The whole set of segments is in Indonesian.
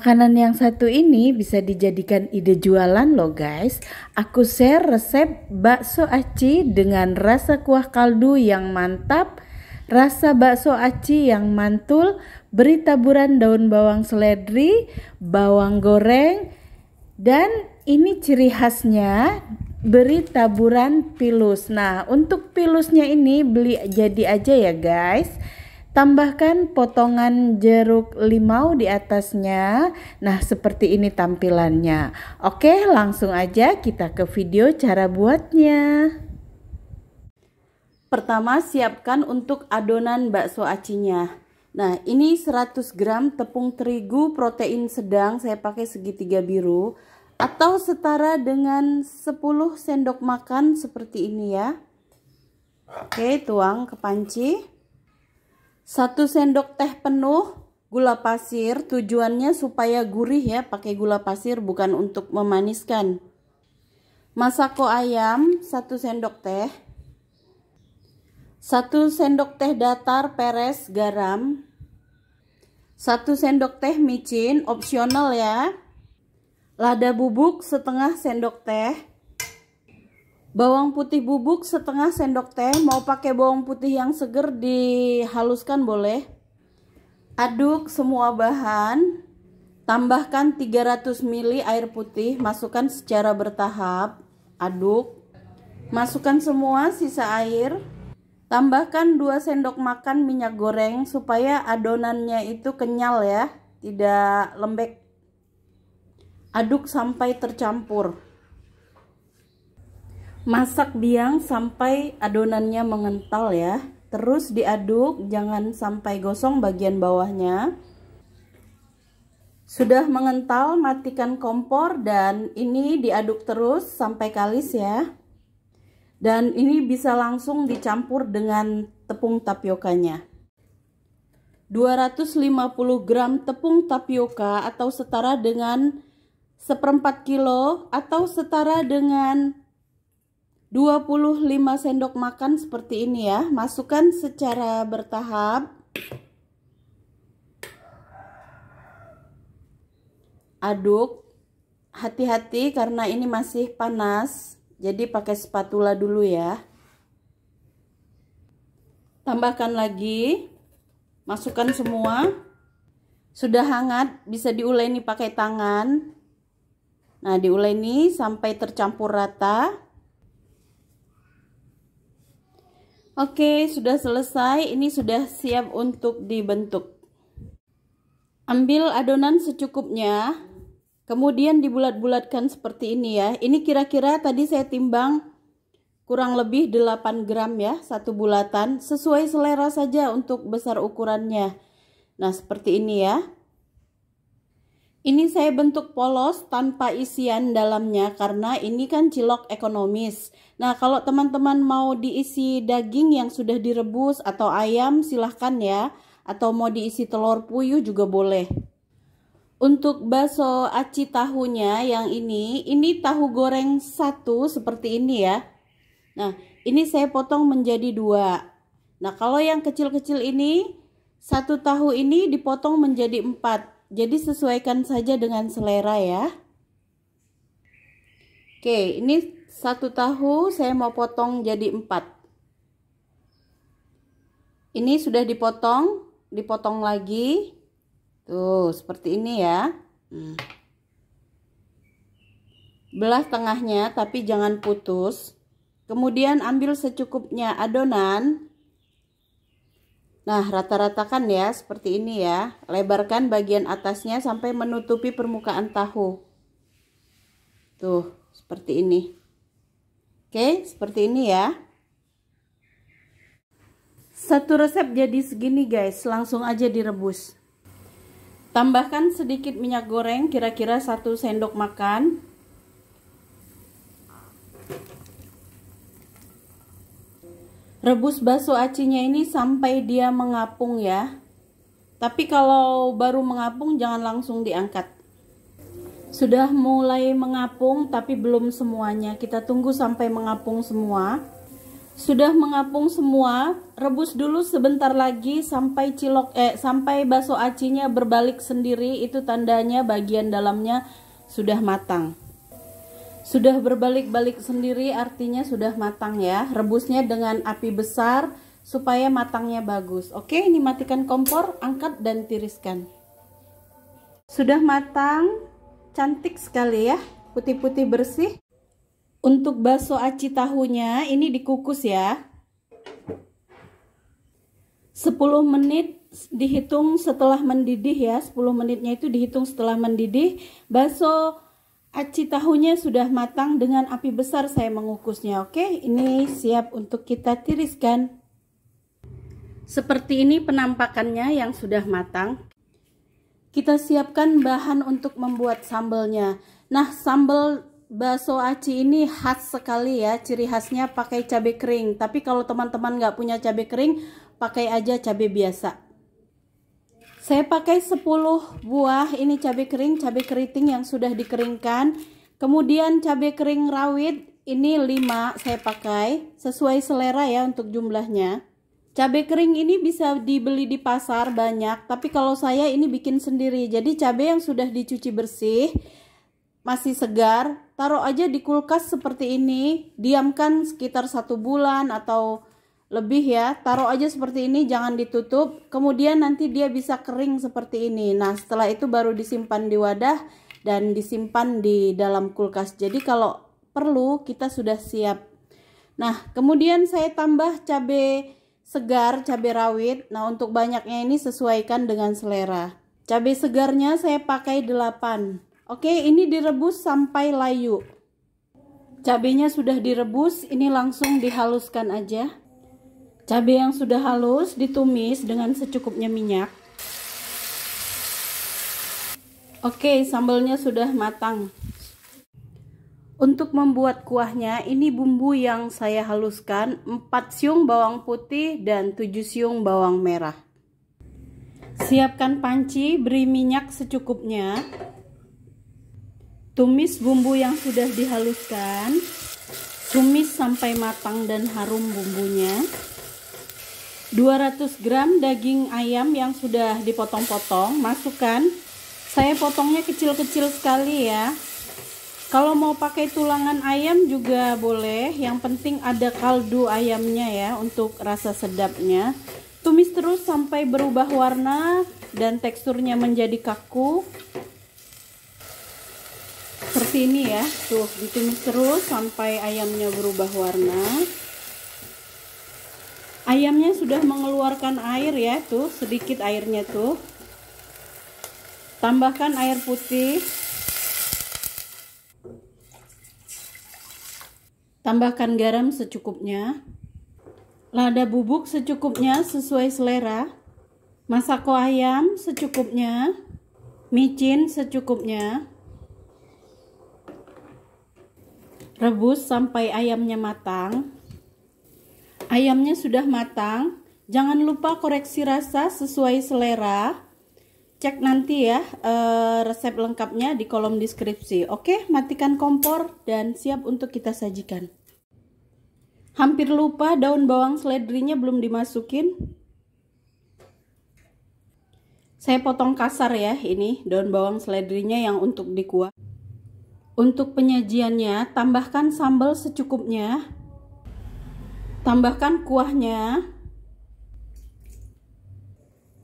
Makanan yang satu ini bisa dijadikan ide jualan loh guys. Aku share resep bakso aci dengan rasa kuah kaldu yang mantap, rasa bakso aci yang mantul, beri taburan daun bawang seledri, bawang goreng, dan ini ciri khasnya beri taburan pilus. Nah, untuk pilusnya ini beli jadi aja ya guys. Tambahkan potongan jeruk limau di atasnya. Nah, seperti ini tampilannya. Oke, langsung aja kita ke video cara buatnya. Pertama, siapkan untuk adonan bakso acinya. Nah, ini 100 gram tepung terigu protein sedang saya pakai segitiga biru atau setara dengan 10 sendok makan seperti ini ya. Oke, tuang ke panci. 1 sendok teh penuh gula pasir tujuannya supaya gurih ya pakai gula pasir bukan untuk memaniskan masako ayam 1 sendok teh 1 sendok teh datar peres garam 1 sendok teh micin opsional ya lada bubuk setengah sendok teh Bawang putih bubuk setengah sendok teh, mau pakai bawang putih yang seger dihaluskan boleh. Aduk semua bahan. Tambahkan 300 ml air putih, masukkan secara bertahap. Aduk. Masukkan semua sisa air. Tambahkan 2 sendok makan minyak goreng supaya adonannya itu kenyal ya, tidak lembek. Aduk sampai tercampur masak biang sampai adonannya mengental ya terus diaduk jangan sampai gosong bagian bawahnya sudah mengental matikan kompor dan ini diaduk terus sampai kalis ya dan ini bisa langsung dicampur dengan tepung tapiokanya 250 gram tepung tapioka atau setara dengan seperempat kilo atau setara dengan 25 sendok makan seperti ini ya. Masukkan secara bertahap. Aduk. Hati-hati karena ini masih panas. Jadi pakai spatula dulu ya. Tambahkan lagi. Masukkan semua. Sudah hangat, bisa diuleni pakai tangan. Nah, diuleni sampai tercampur rata. Oke, sudah selesai. Ini sudah siap untuk dibentuk. Ambil adonan secukupnya. Kemudian dibulat-bulatkan seperti ini ya. Ini kira-kira tadi saya timbang kurang lebih 8 gram ya, satu bulatan. Sesuai selera saja untuk besar ukurannya. Nah, seperti ini ya. Ini saya bentuk polos tanpa isian dalamnya karena ini kan cilok ekonomis. Nah kalau teman-teman mau diisi daging yang sudah direbus atau ayam silahkan ya. Atau mau diisi telur puyuh juga boleh. Untuk bakso aci tahunya yang ini, ini tahu goreng satu seperti ini ya. Nah ini saya potong menjadi dua. Nah kalau yang kecil-kecil ini, satu tahu ini dipotong menjadi empat jadi sesuaikan saja dengan selera ya. Oke, ini satu tahu saya mau potong jadi empat. Ini sudah dipotong, dipotong lagi. Tuh, seperti ini ya. Hmm. Belah tengahnya tapi jangan putus. Kemudian ambil secukupnya adonan Nah, rata-ratakan ya seperti ini ya. Lebarkan bagian atasnya sampai menutupi permukaan tahu. Tuh, seperti ini. Oke, seperti ini ya. Satu resep jadi segini guys, langsung aja direbus. Tambahkan sedikit minyak goreng, kira-kira satu sendok makan. rebus bakso acinya ini sampai dia mengapung ya tapi kalau baru mengapung jangan langsung diangkat sudah mulai mengapung tapi belum semuanya kita tunggu sampai mengapung semua sudah mengapung semua rebus dulu sebentar lagi sampai cilok eh sampai bakso acinya berbalik sendiri itu tandanya bagian dalamnya sudah matang sudah berbalik-balik sendiri artinya sudah matang ya. Rebusnya dengan api besar supaya matangnya bagus. Oke, ini matikan kompor, angkat dan tiriskan. Sudah matang, cantik sekali ya. Putih-putih bersih. Untuk bakso aci tahunya ini dikukus ya. 10 menit dihitung setelah mendidih ya 10 menitnya itu dihitung setelah mendidih bakso Aci tahunya sudah matang dengan api besar saya mengukusnya oke ini siap untuk kita tiriskan seperti ini penampakannya yang sudah matang kita siapkan bahan untuk membuat sambalnya nah sambal bakso aci ini khas sekali ya ciri khasnya pakai cabai kering tapi kalau teman-teman nggak punya cabai kering pakai aja cabai biasa saya pakai 10 buah ini cabai kering, cabai keriting yang sudah dikeringkan. Kemudian cabai kering rawit ini 5 saya pakai sesuai selera ya untuk jumlahnya. Cabai kering ini bisa dibeli di pasar banyak, tapi kalau saya ini bikin sendiri. Jadi cabai yang sudah dicuci bersih masih segar, taruh aja di kulkas seperti ini, diamkan sekitar satu bulan atau lebih ya taruh aja seperti ini jangan ditutup kemudian nanti dia bisa kering seperti ini nah setelah itu baru disimpan di wadah dan disimpan di dalam kulkas jadi kalau perlu kita sudah siap nah kemudian saya tambah cabai segar cabai rawit nah untuk banyaknya ini sesuaikan dengan selera cabai segarnya saya pakai 8 oke ini direbus sampai layu Cabainya sudah direbus ini langsung dihaluskan aja Cabai yang sudah halus ditumis dengan secukupnya minyak. Oke, sambalnya sudah matang. Untuk membuat kuahnya, ini bumbu yang saya haluskan 4 siung bawang putih dan 7 siung bawang merah. Siapkan panci, beri minyak secukupnya. Tumis bumbu yang sudah dihaluskan. Tumis sampai matang dan harum bumbunya. 200 gram daging ayam yang sudah dipotong-potong masukkan saya potongnya kecil-kecil sekali ya kalau mau pakai tulangan ayam juga boleh yang penting ada kaldu ayamnya ya untuk rasa sedapnya tumis terus sampai berubah warna dan teksturnya menjadi kaku seperti ini ya tuh ditumis terus sampai ayamnya berubah warna ayamnya sudah mengeluarkan air ya tuh sedikit airnya tuh tambahkan air putih tambahkan garam secukupnya lada bubuk secukupnya sesuai selera masako ayam secukupnya micin secukupnya rebus sampai ayamnya matang ayamnya sudah matang. Jangan lupa koreksi rasa sesuai selera. Cek nanti ya e, resep lengkapnya di kolom deskripsi. Oke, matikan kompor dan siap untuk kita sajikan. Hampir lupa daun bawang seledrinya belum dimasukin. Saya potong kasar ya ini daun bawang seledrinya yang untuk dikuah. Untuk penyajiannya, tambahkan sambal secukupnya Tambahkan kuahnya.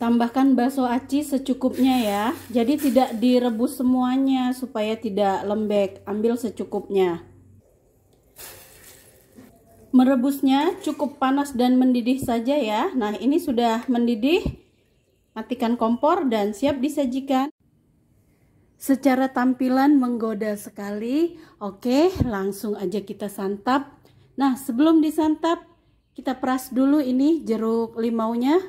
Tambahkan bakso aci secukupnya ya. Jadi tidak direbus semuanya supaya tidak lembek. Ambil secukupnya. Merebusnya cukup panas dan mendidih saja ya. Nah, ini sudah mendidih. Matikan kompor dan siap disajikan. Secara tampilan menggoda sekali. Oke, langsung aja kita santap Nah, sebelum disantap, kita peras dulu ini jeruk limaunya.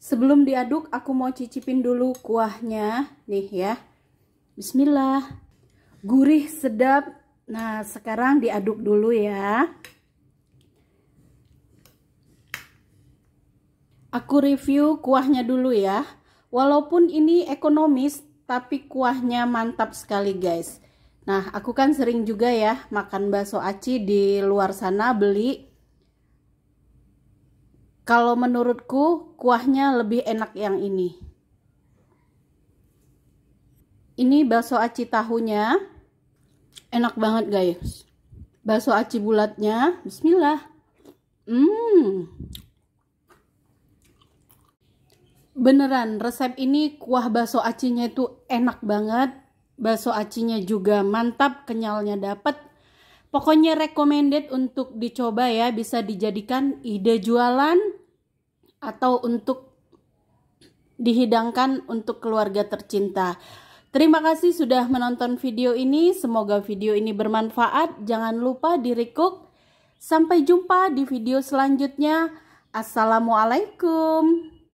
Sebelum diaduk, aku mau cicipin dulu kuahnya. Nih ya. Bismillah. Gurih, sedap. Nah, sekarang diaduk dulu ya. Aku review kuahnya dulu ya. Walaupun ini ekonomis, tapi kuahnya mantap sekali guys. Nah, aku kan sering juga ya makan bakso aci di luar sana beli. Kalau menurutku kuahnya lebih enak yang ini. Ini bakso aci tahunya. Enak banget, guys. Bakso aci bulatnya, bismillah. Hmm. Beneran, resep ini kuah bakso acinya itu enak banget bakso acinya juga mantap, kenyalnya dapat. Pokoknya recommended untuk dicoba ya, bisa dijadikan ide jualan atau untuk dihidangkan untuk keluarga tercinta. Terima kasih sudah menonton video ini, semoga video ini bermanfaat. Jangan lupa di recook. Sampai jumpa di video selanjutnya. Assalamualaikum.